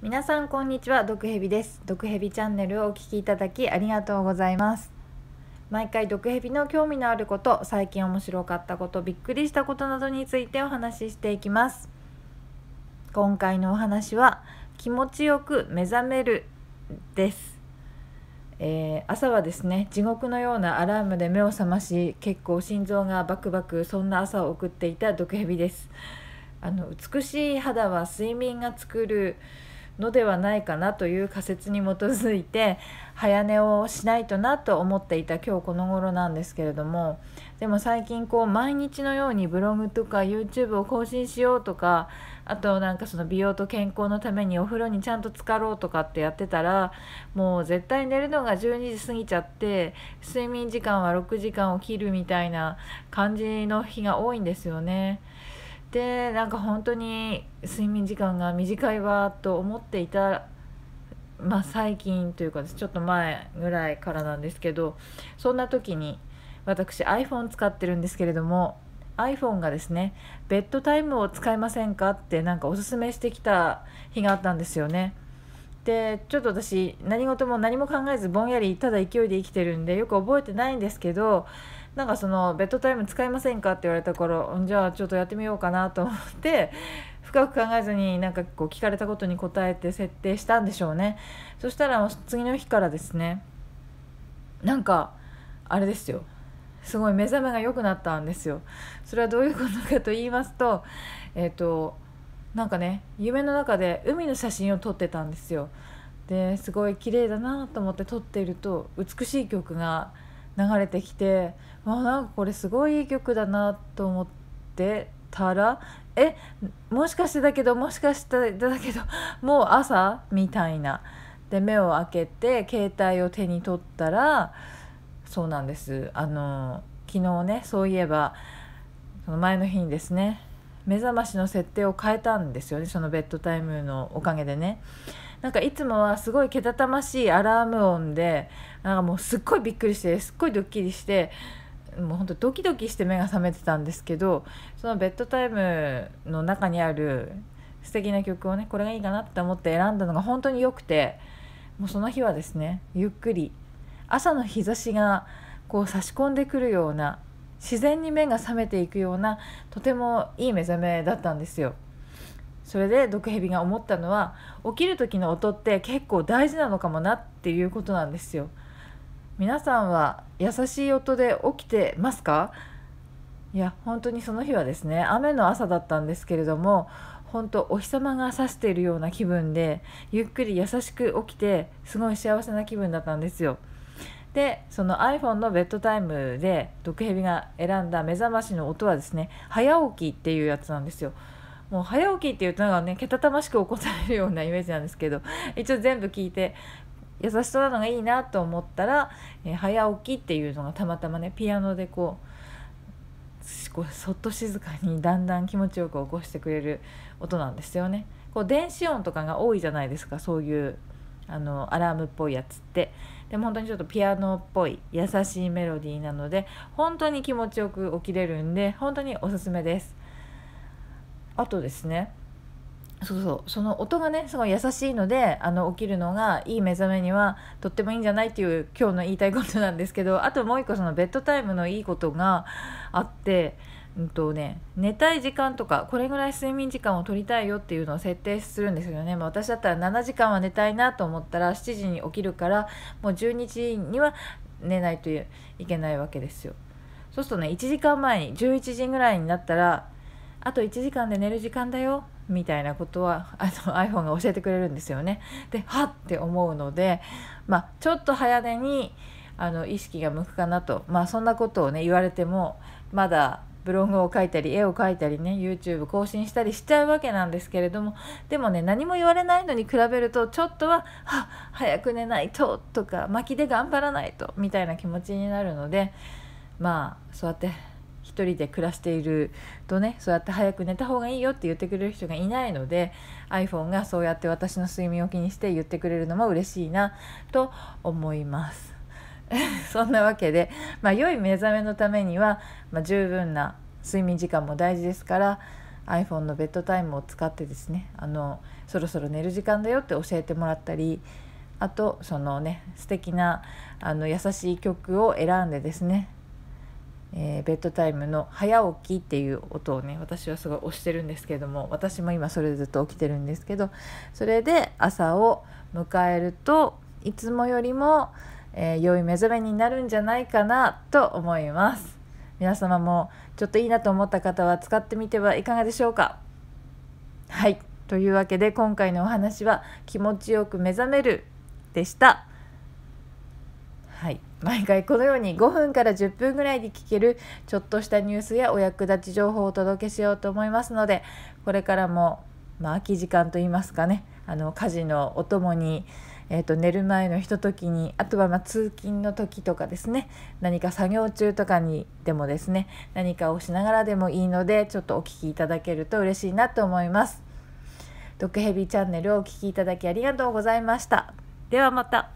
皆さんこんにちは毒蛇です毒蛇チャンネルをお聞きいただきありがとうございます毎回毒蛇の興味のあること最近面白かったことびっくりしたことなどについてお話ししていきます今回のお話は気持ちよく目覚めるです、えー、朝はですね地獄のようなアラームで目を覚まし結構心臓がバクバクそんな朝を送っていた毒蛇ですあの美しい肌は睡眠が作るのではないかなという仮説に基づいて早寝をしないとなと思っていた今日この頃なんですけれどもでも最近こう毎日のようにブログとか YouTube を更新しようとかあとなんかその美容と健康のためにお風呂にちゃんと浸かろうとかってやってたらもう絶対寝るのが12時過ぎちゃって睡眠時間は6時間を切るみたいな感じの日が多いんですよね。でなんか本当に睡眠時間が短いわと思っていた、まあ、最近というかちょっと前ぐらいからなんですけどそんな時に私 iPhone 使ってるんですけれども iPhone がですねベッドタイムを使いませんかってなんかおすすめしてきた日があったんですよね。でちょっと私何事も何も考えずぼんやりただ勢いで生きてるんでよく覚えてないんですけどなんかそのベッドタイム使いませんかって言われた頃じゃあちょっとやってみようかなと思って深く考えずになんかこう聞かれたことに答えて設定したんでしょうねそしたら次の日からですねなんかあれですよすごい目覚めが良くなったんですよそれはどういうことかと言いますとえっ、ー、となんかね夢の中で海の写真を撮ってたんですよですごい綺麗だなと思って撮っていると美しい曲が流れてきてわなんかこれすごいいい曲だなと思ってたらえもしかしてだけどもしかしてだけどもう朝みたいなで目を開けて携帯を手に取ったらそうなんですあの昨日ねそういえばその前の日にですね目覚ましの設定を変えたんですよねそのベッドタイムのおかげでねなんかいつもはすごいけたたましいアラーム音でなんかもうすっごいびっくりしてすっごいドッキリしてもうほんとドキドキして目が覚めてたんですけどそのベッドタイムの中にある素敵な曲をねこれがいいかなって思って選んだのが本当に良くてもうその日はですねゆっくり朝の日差しがこう差し込んでくるような自然に目が覚めていくようなとてもいい目覚めだったんですよ。それで毒蛇が思ったのは起きる時の音って結構大事なのかもなっていうことなんですよ。皆さんは優しい音で起きてますかいや本当にその日はですね雨の朝だったんですけれども本当お日様がさしているような気分でゆっくり優しく起きてすごい幸せな気分だったんですよ。でその iPhone のベッドタイムで毒蛇が選んだ目覚ましの音はですね早起きっていうやつなんですよ。もう早起きっていうとなんかねけたたましく起こされるようなイメージなんですけど一応全部聞いて優しそうなのがいいなと思ったら、えー、早起きっていうのがたまたまねピアノでこうこうそっと静かにだんだん気持ちよく起こしてくれる音なんですよね。こう電子音とかが多いじゃないですかそういうあのアラームっぽいやつってでも本当にちょっとピアノっぽい優しいメロディーなので本当に気持ちよく起きれるんで本当におすすめですあとですねそうそうその音がねすごい優しいのであの起きるのがいい目覚めにはとってもいいんじゃないっていう今日の言いたいことなんですけどあともう一個そのベッドタイムのいいことがあってうんとね、寝たい時間とかこれぐらい睡眠時間を取りたいよっていうのを設定するんですよね、まあ、私だったら7時間は寝たいなと思ったら7時に起きるからもう12時には寝ないといけないわけですよそうするとね1時間前に11時ぐらいになったらあと1時間で寝る時間だよみたいなことはあの iPhone が教えてくれるんですよねではって思うので、まあ、ちょっと早寝にあの意識が向くかなと、まあ、そんなことをね言われてもまだブログを書いたり絵を描いたりね YouTube 更新したりしちゃうわけなんですけれどもでもね何も言われないのに比べるとちょっとは「は早く寝ないと」とか「巻きで頑張らないと」みたいな気持ちになるのでまあそうやって1人で暮らしているとねそうやって早く寝た方がいいよって言ってくれる人がいないので iPhone がそうやって私の睡眠を気にして言ってくれるのも嬉しいなと思います。そんなわけで、まあ、良い目覚めのためには、まあ、十分な睡眠時間も大事ですから iPhone のベッドタイムを使ってですねあのそろそろ寝る時間だよって教えてもらったりあとそのね素敵なあな優しい曲を選んでですね、えー、ベッドタイムの「早起き」っていう音をね私はすごい押してるんですけども私も今それずっと起きてるんですけどそれで朝を迎えるといつもよりもえー、良い目覚めになるんじゃないかなと思います皆様もちょっといいなと思った方は使ってみてはいかがでしょうかはいというわけで今回のお話は「気持ちよく目覚める」でした。はい毎回このように5分から10分ぐらいで聞けるちょっとしたニュースやお役立ち情報をお届けしようと思いますのでこれからも、まあ、空き時間といいますかねあの家事のお供にえーと、寝る前のひとときにあとはま通勤の時とかですね何か作業中とかにでもですね何かをしながらでもいいのでちょっとお聞きいただけると嬉しいなと思います。ドクヘビチャンネルをお聴きいただきありがとうございました。ではまた。